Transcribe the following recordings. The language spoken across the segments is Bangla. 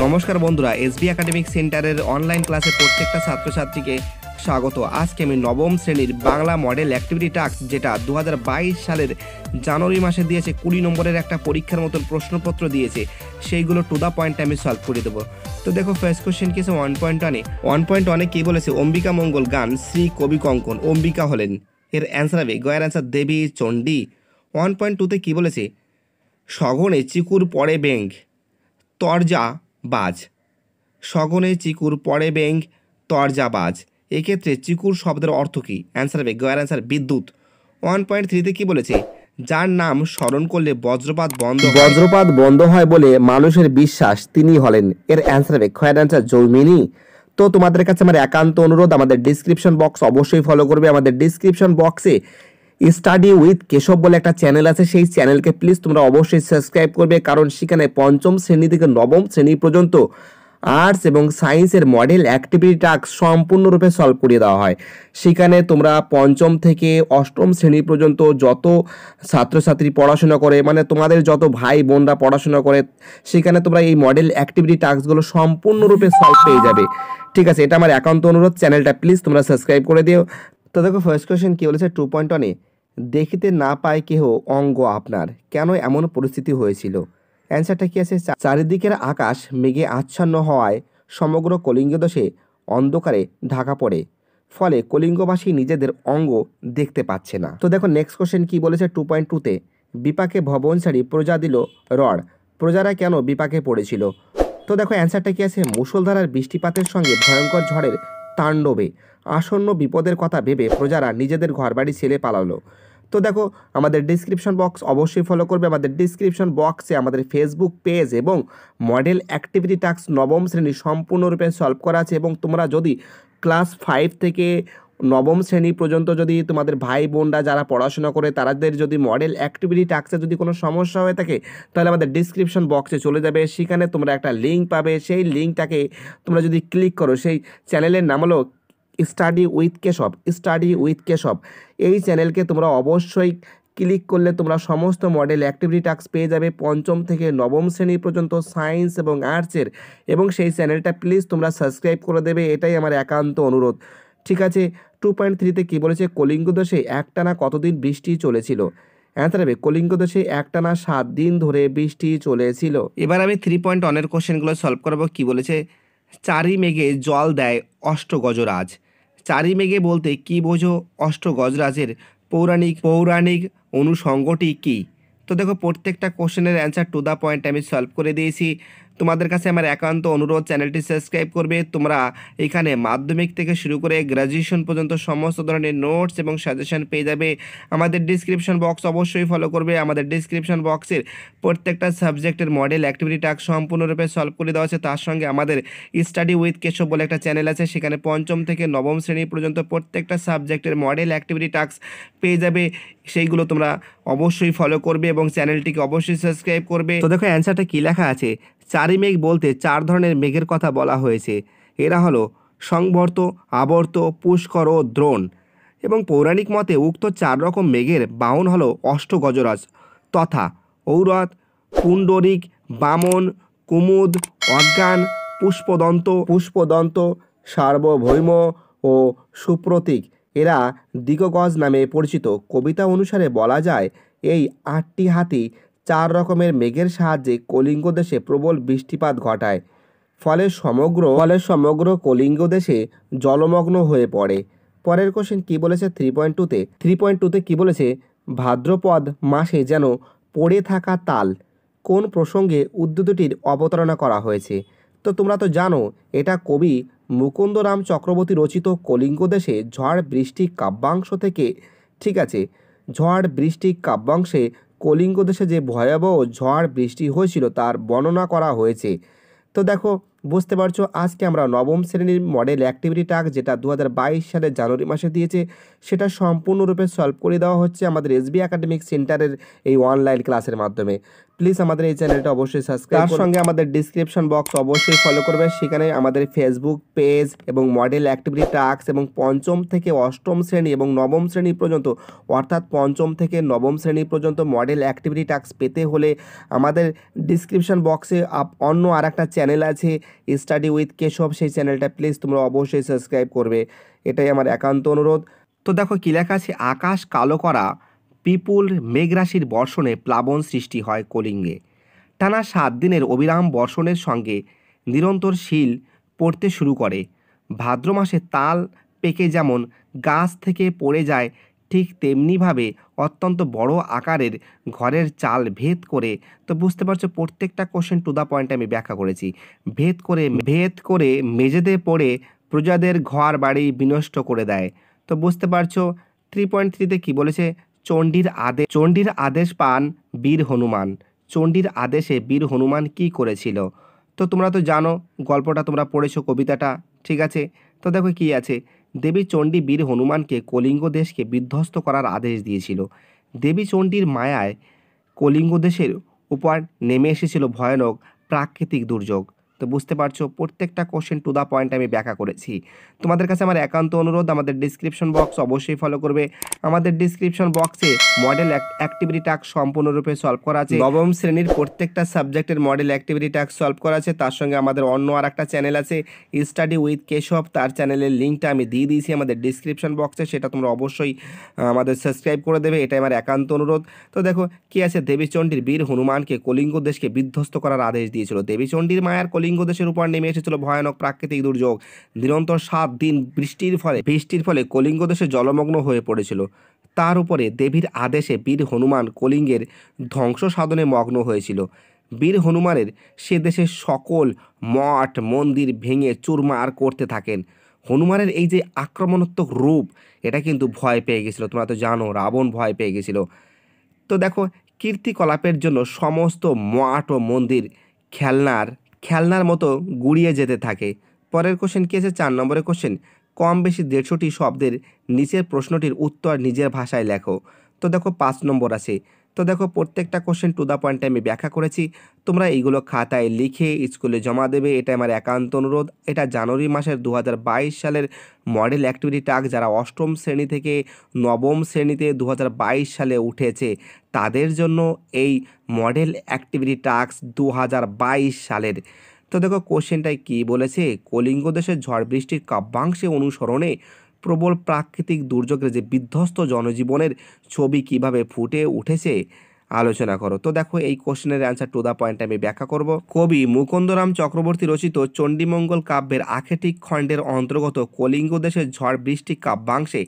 নমস্কার বন্ধুরা এসবি একাডেমিক সেন্টারের অনলাইন ক্লাসের প্রত্যেকটা ছাত্রছাত্রীকে স্বাগত আজকে আমি নবম শ্রেণীর বাংলা মডেল অ্যাক্টিভিটি টাস্ক যেটা দু সালের জানুয়ারি মাসে দিয়েছে কুড়ি নম্বরের একটা পরীক্ষার মতন প্রশ্নপত্র দিয়েছে সেইগুলো টু দ্য পয়েন্ট আমি সলভ করে দেবো তো দেখো ফার্স্ট কোশ্চেন কি ওয়ান পয়েন্ট ওয়ানে ওয়ান পয়েন্ট ওয়ানে কী বলেছে অম্বিকা মঙ্গল গান শ্রী কবি কঙ্কন অম্বিকা হলেন এর অ্যান্সার হবে গয়ের অ্যান্সার দেবী চণ্ডী ওয়ান পয়েন্ট টুতে কী বলেছে সঘনে চিকুর পরে ব্যাঙ্ক তরজা বাজ সগনে চিকুর পরে ব্যাং তরজা বাজ এক্ষেত্রে চিকুর শব্দের অর্থ কী অ্যান্সার হবে গয়ার অ্যান্সার বিদ্যুৎ ওয়ান পয়েন্ট থ্রিতে কী বলেছে যার নাম স্মরণ করলে বজ্রপাত বন্ধ বজ্রপাত বন্ধ হয় বলে মানুষের বিশ্বাস তিনি হলেন এর অ্যান্সার হবে খয়ের অ্যান্সার জৈমিনী তো তোমাদের কাছে আমার একান্ত অনুরোধ আমাদের ডিসক্রিপশন বক্স অবশ্যই ফলো করবে আমাদের ডিসক্রিপশন বক্সে স্টাডি উইথ কেশব বলে একটা চ্যানেল আছে সেই চ্যানেলকে প্লিজ তোমরা অবশ্যই সাবস্ক্রাইব করবে কারণ সেখানে পঞ্চম শ্রেণী থেকে নবম শ্রেণী পর্যন্ত আর্টস এবং সায়েন্সের মডেল অ্যাক্টিভিটি টাস্ক সম্পূর্ণরূপে সলভ করিয়ে দেওয়া হয় সেখানে তোমরা পঞ্চম থেকে অষ্টম শ্রেণী পর্যন্ত যত ছাত্রছাত্রী পড়াশোনা করে মানে তোমাদের যত ভাই বোনরা পড়াশোনা করে সেখানে তোমরা এই মডেল অ্যাক্টিভিটি টাস্কগুলো সম্পূর্ণরূপে সলভ পেয়ে যাবে ঠিক আছে এটা আমার একান্ত অনুরোধ চ্যানেলটা প্লিজ তোমরা সাবস্ক্রাইব করে দিও তো দেখো ফার্স্ট কোয়েশ্চেন কী বলেছে টু পয়েন্ট ওয়ানে দেখিতে না পায় কেহ অঙ্গ আপনার কেন এমন পরিস্থিতি হয়েছিল অ্যান্সারটা কি আছে চারিদিকের আকাশ মেঘে আচ্ছন্ন হওয়ায় সমগ্র কলিঙ্গ অন্ধকারে ঢাকা পড়ে ফলে কলিঙ্গবাসী নিজেদের অঙ্গ দেখতে পাচ্ছে না তো দেখো নেক্সট কোশ্চেন কি বলেছে টু পয়েন্ট টুতে বিপাকে ভবন ছাড়ি প্রজা দিল রড প্রজারা কেন বিপাকে পড়েছিল তো দেখো অ্যান্সারটা কি আছে মুসলধারার বৃষ্টিপাতের সঙ্গে ভয়ঙ্কর ঝড়ের তাণ্ডবে আসন্ন বিপদের কথা ভেবে প্রজারা নিজেদের ঘরবাড়ি ছেলে পালালো তো দেখো আমাদের ডিসক্রিপশন বক্স অবশ্যই ফলো করবে আমাদের ডিসক্রিপশন বক্সে আমাদের ফেসবুক পেজ এবং মডেল অ্যাক্টিভিটি টাস্ক নবম শ্রেণী সম্পূর্ণরূপে সলভ করা আছে এবং তোমরা যদি ক্লাস ফাইভ থেকে নবম শ্রেণী পর্যন্ত যদি তোমাদের ভাই বোনরা যারা পড়াশোনা করে তাদের যদি মডেল অ্যাক্টিভিটি টাস্কে যদি কোনো সমস্যা হয়ে থাকে তাহলে আমাদের ডিসক্রিপশন বক্সে চলে যাবে সেখানে তোমরা একটা লিঙ্ক পাবে সেই লিঙ্কটাকে তোমরা যদি ক্লিক করো সেই চ্যানেলের নাম হলো study with Keshab study with Keshab এই চ্যানেলকে তোমরা অবশ্যই ক্লিক করলে তোমরা সমস্ত মডেল অ্যাক্টিভিটি টাস্ক পেয়ে যাবে পঞ্চম থেকে নবম শ্রেণী পর্যন্ত সায়েন্স এবং আর্টসের এবং সেই চ্যানেলটা প্লিজ তোমরা সাবস্ক্রাইব করে দেবে এটাই আমার একান্ত অনুরোধ ঠিক আছে টু পয়েন্ট থ্রিতে কী বলেছে কলিঙ্গ দেশে একটানা কতদিন বৃষ্টি চলেছিল অ্যান্সার হবে কলিঙ্গ দেশে একটানা সাত দিন ধরে বৃষ্টি চলেছিল এবার আমি থ্রি পয়েন্ট ওয়ানের কোশ্চেনগুলো সলভ করবো কী বলেছে চারি মেঘে জল দেয় অষ্টগজরাজ চারি মেঘে বলতে কি বোঝো অষ্ট গজরাজের পৌরাণিক পৌরাণিক অনুষঙ্গটি কী তো দেখো প্রত্যেকটা কোশ্চেনের অ্যান্সার টু দ্য পয়েন্ট আমি সলভ করে দিয়েছি তোমাদের কাছে আমার একান্ত অনুরোধ চ্যানেলটি সাবস্ক্রাইব করবে তোমরা এখানে মাধ্যমিক থেকে শুরু করে গ্র্যাজুয়েশন পর্যন্ত সমস্ত ধরনের নোটস এবং সাজেশন পেয়ে যাবে আমাদের ডিসক্রিপশন বক্স অবশ্যই ফলো করবে আমাদের ডিসক্রিপশন বক্সের প্রত্যেকটা সাবজেক্টের মডেল অ্যাক্টিভিটি টাস্ক সম্পূর্ণরূপে সলভ করে দেওয়া আছে তার সঙ্গে আমাদের স্টাডি উইথ কেশব বলে একটা চ্যানেল আছে সেখানে পঞ্চম থেকে নবম শ্রেণী পর্যন্ত প্রত্যেকটা সাবজেক্টের মডেল অ্যাক্টিভিটি টাস্ক পেয়ে যাবে সেইগুলো তোমরা অবশ্যই ফলো করবে এবং চ্যানেলটিকে অবশ্যই সাবস্ক্রাইব করবে তো দেখো অ্যান্সারটা কী লেখা আছে চারি মেঘ বলতে চার ধরনের মেঘের কথা বলা হয়েছে এরা হলো সংবর্ত আবর্ত পুষ্কর ও দ্রোণ এবং পৌরাণিক মতে উক্ত চার রকম মেঘের বাহন হলো অষ্টগজরাজ তথা ঔরত পুণ্ডরিক বামন কুমুদ অজ্ঞান পুষ্পদন্ত পুষ্পদন্ত সার্বভৌম ও সুপ্রতীক এরা দিগগজ নামে পরিচিত কবিতা অনুসারে বলা যায় এই আটটি হাতি চার রকমের মেঘের সাহায্যে কলিঙ্গ দেশে প্রবল বৃষ্টিপাত ঘটায় ফলে সমগ্র ফলে সমগ্র কলিঙ্গ দেশে জলমগ্ন হয়ে পড়ে পরের কোশ্চেন কী বলেছে থ্রি পয়েন্ট টুতে থ্রি পয়েন্ট টুতে কী বলেছে ভাদ্রপদ মাসে যেন পড়ে থাকা তাল কোন প্রসঙ্গে উদ্যুতটির অবতারণা করা হয়েছে তো তোমরা তো জানো এটা কবি মুকুন্দরাম চক্রবর্তী রচিত কলিঙ্গ দেশে ঝড় বৃষ্টি কাব্যাংশ থেকে ঠিক আছে ঝড় বৃষ্টি কাব্যাংশে কলিঙ্গ দেশে যে ভয়াবহ ঝড় বৃষ্টি হয়েছিল তার বর্ণনা করা হয়েছে তো দেখো বুঝতে পারছো আজকে আমরা নবম শ্রেণীর মডেল অ্যাক্টিভিটি টাস্ক যেটা দু সালে জানুয়ারি মাসে দিয়েছে সেটা সম্পূর্ণরূপে সলভ করে দেওয়া হচ্ছে আমাদের এসবি একাডেমিক সেন্টারের এই অনলাইন ক্লাসের মাধ্যমে প্লিজ আমাদের এই চ্যানেলটা অবশ্যই সাবস্ক্রাইব তার সঙ্গে আমাদের ডিসক্রিপশন বক্স অবশ্যই ফলো করবে সেখানে আমাদের ফেসবুক পেজ এবং মডেল অ্যাক্টিভিটি টাস্ক এবং পঞ্চম থেকে অষ্টম শ্রেণী এবং নবম শ্রেণী পর্যন্ত অর্থাৎ পঞ্চম থেকে নবম শ্রেণী পর্যন্ত মডেল অ্যাক্টিভিটি টাস্ক পেতে হলে আমাদের ডিসক্রিপশন বক্সে অন্য আর একটা চ্যানেল আছে স্টাডি উইথ কেশব সেই চ্যানেলটা প্লিজ তোমরা অবশ্যই সাবস্ক্রাইব করবে এটাই আমার একান্ত অনুরোধ তো দেখো কী লেখা আছে আকাশ কালো করা পিপুল মেঘরাশির বর্ষণে প্লাবন সৃষ্টি হয় কলিঙ্গে টানা সাত দিনের অবিরাম বর্ষণের সঙ্গে নিরন্তর শিল পড়তে শুরু করে ভাদ্র মাসে তাল পেকে যেমন গাছ থেকে পড়ে যায় ঠিক তেমনিভাবে অত্যন্ত বড় আকারের ঘরের চাল ভেদ করে তো বুঝতে পারছো প্রত্যেকটা কোশ্চেন টু দ্য পয়েন্ট আমি ব্যাখ্যা করেছি ভেদ করে ভেদ করে মেঝেতে পড়ে প্রজাদের ঘর বাড়ি বিনষ্ট করে দেয় তো বুঝতে পারছো থ্রি পয়েন্ট থ্রিতে কী বলেছে চণ্ডীর আদেশ চণ্ডীর আদেশ পান বীর হনুমান চণ্ডীর আদেশে বীর হনুমান কি করেছিল তো তোমরা তো জানো গল্পটা তোমরা পড়েছো কবিতাটা ঠিক আছে তো দেখো কি আছে দেবী চণ্ডী বীর হনুমানকে কলিঙ্গ দেশকে বিধ্বস্ত করার আদেশ দিয়েছিল দেবী চণ্ডীর মায়ায় কলিঙ্গ দেশের উপর নেমে এসেছিল ভয়ানক প্রাকৃতিক দুর্যোগ তো বুঝতে পারছো প্রত্যেকটা কোশ্চেন টু দ্য পয়েন্ট আমি ব্যাখ্যা করেছি তোমাদের কাছে আমার একান্ত অনুরোধ আমাদের ডিসক্রিপশন বক্স অবশ্যই ফলো করবে আমাদের ডিসক্রিপশন বক্সে মডেল অ্যাক্টিভিটি টাস্ক সম্পূর্ণরূপে সলভ করা আছে নবম শ্রেণীর প্রত্যেকটা সাবজেক্টের মডেল অ্যাক্টিভিটি টাস্ক সলভ করা আছে তার সঙ্গে আমাদের অন্য আর একটা চ্যানেল আছে স্টাডি উইথ কেশব তার চ্যানেলের লিঙ্কটা আমি দিয়ে দিয়েছি আমাদের ডিসক্রিপশন বক্সে সেটা তোমরা অবশ্যই আমাদের সাবস্ক্রাইব করে দেবে এটাই আমার একান্ত অনুরোধ তো দেখো কি আছে দেবীচণ্ডীর বীর হনুমানকে কলিঙ্গ দেশকে বিধ্বস্ত করার আদেশ দিয়েছিল দেবীচণ্ডীর মায়ার কলিঙ্গ দেশের উপর নেমে এসেছিল ভয়ানক প্রাকৃতিক দুর্যোগ নিরন্তর সাত দিন বৃষ্টির ফলে বৃষ্টির ফলে কলিঙ্গ দেশে জলমগ্ন হয়ে পড়েছিল তার উপরে দেবীর আদেশে বীর হনুমান কলিঙ্গের ধ্বংস সাধনে মগ্ন হয়েছিল বীর হনুমানের সে দেশের সকল মঠ মন্দির ভেঙে চুরমার করতে থাকেন হনুমানের এই যে আক্রমণাত্মক রূপ এটা কিন্তু ভয় পেয়ে গেছিলো তোমরা তো জানো রাবণ ভয় পেয়ে গেছিল তো দেখো কীর্তিকলাপের জন্য সমস্ত মঠ ও মন্দির খেলনার খেলনার মতো গুড়িয়ে যেতে থাকে পরের কোশ্চেন কী আছে চার নম্বরের কোশ্চেন কম বেশি দেড়শোটি শব্দের নিচের প্রশ্নটির উত্তর নিজের ভাষায় লেখো তো দেখো পাঁচ নম্বর আছে তো দেখো প্রত্যেকটা কোশ্চেন টু দ্য পয়েন্টে আমি ব্যাখ্যা করেছি তোমরা এইগুলো খাতায় লিখে স্কুলে জমা দেবে এটা আমার একান্ত অনুরোধ এটা জানুয়ারি মাসের দু সালের মডেল অ্যাক্টিভিটি টাক যারা অষ্টম শ্রেণী থেকে নবম শ্রেণীতে দু সালে উঠেছে তাদের জন্য এই মডেল অ্যাক্টিভিটি টাস্ক দু সালের তো দেখো কোশ্চেনটায় কী বলেছে কলিঙ্গ দেশের ঝড় বৃষ্টির কাব্যাংশে অনুসরণে প্রবল প্রাকৃতিক দুর্যোগের যে বিধ্বস্ত জনজীবনের ছবি কিভাবে ফুটে উঠেছে আলোচনা করো তো দেখো এই কোশ্চেনের অ্যান্সার টু দ্য পয়েন্ট আমি ব্যাখ্যা করব কবি মুকুন্দরাম চক্রবর্তী রচিত চণ্ডীমঙ্গল কাব্যের আখেটিক খণ্ডের অন্তর্গত কলিঙ্গ দেশের ঝড় বৃষ্টি কাব্যাংশে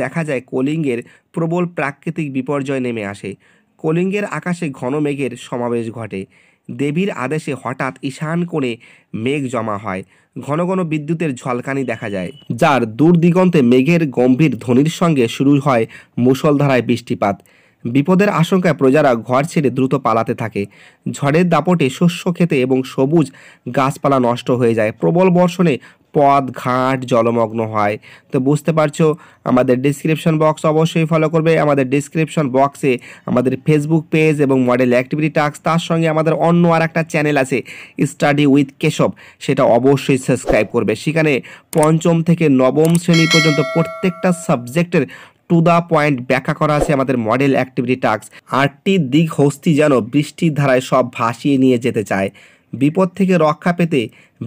দেখা যায় কলিঙ্গের প্রবল প্রাকৃতিক বিপর্যয় নেমে আসে কলিঙ্গের আকাশে ঘন মেঘের সমাবেশ ঘটে দেবীর আদেশে হঠাৎ ঈশান কোণে মেঘ জমা হয় ঘন ঘন বিদ্যুতের ঝলকানি দেখা যায় যার দূর দিগন্তে মেঘের গম্ভীর ধ্বনির সঙ্গে শুরু হয় মুসলধারায় বৃষ্টিপাত বিপদের আশঙ্কায় প্রজারা ঘর ছেড়ে দ্রুত পালাতে থাকে ঝড়ের দাপটে শস্য খেতে এবং সবুজ গাছপালা নষ্ট হয়ে যায় প্রবল বর্ষণে পদ ঘাট জলমগ্ন হয় তো বুঝতে পারছো আমাদের ডিসক্রিপশন বক্স অবশ্যই ফলো করবে আমাদের ডিসক্রিপশন বক্সে আমাদের ফেসবুক পেজ এবং মডেল অ্যাক্টিভিটি টাস্ক তার সঙ্গে আমাদের অন্য আর একটা চ্যানেল আছে স্টাডি উইথ কেশব সেটা অবশ্যই সাবস্ক্রাইব করবে সেখানে পঞ্চম থেকে নবম শ্রেণী পর্যন্ত প্রত্যেকটা সাবজেক্টের টু দ্য পয়েন্ট ব্যাখ্যা করা আছে আমাদের মডেল অ্যাক্টিভিটি টাস্ক আটটি দিক হস্তি যেন বৃষ্টির ধারায় সব ভাসিয়ে নিয়ে যেতে চায় বিপদ থেকে রক্ষা পেতে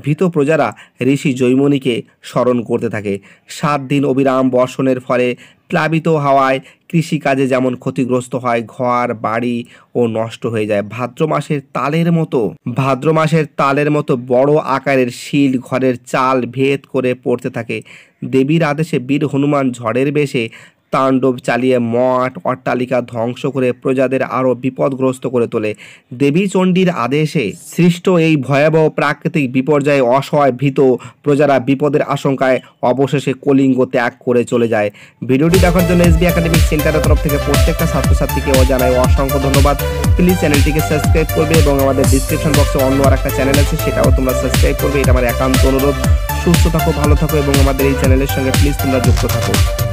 ভীত প্রজারা ঋষি জৈমনিকে স্মরণ করতে থাকে সাত দিন অবিরাম বর্ষণের ফলে প্লাবিত হাওয়ায় কৃষিকাজে যেমন ক্ষতিগ্রস্ত হয় ঘর বাড়ি ও নষ্ট হয়ে যায় ভাদ্র মাসের তালের মতো ভাদ্র মাসের তালের মতো বড় আকারের শিল ঘরের চাল ভেদ করে পড়তে থাকে দেবীর আদেশে বীর হনুমান ঝড়ের বেশে তাণ্ডব চালিয়ে মঠ অট্টালিকা ধ্বংস করে প্রজাদের আরও বিপদগ্রস্ত করে তোলে দেবী চণ্ডীর আদেশে সৃষ্ট এই ভয়াবহ প্রাকৃতিক বিপর্যয়ে অসহায় ভীত প্রজারা বিপদের আশঙ্কায় অবশেষে কলিঙ্গ ত্যাগ করে চলে যায় ভিডিওটি দেখার জন্য এসবি একাডেমিক সেন্টারের তরফ থেকে প্রত্যেকটা ছাত্রছাত্রীকেও জানায় অসংখ্য ধন্যবাদ প্লিজ চ্যানেলটিকে সাবস্ক্রাইব করবে এবং আমাদের ডিসক্রিপশন বক্সে অন্য আর একটা চ্যানেল আছে সেটাও তোমরা সাবস্ক্রাইব করবে এটা আমার একান্ত অনুরোধ সুস্থ থাকো ভালো থাকো এবং আমাদের এই চ্যানেলের সঙ্গে প্লিজ তোমরা যুক্ত থাকো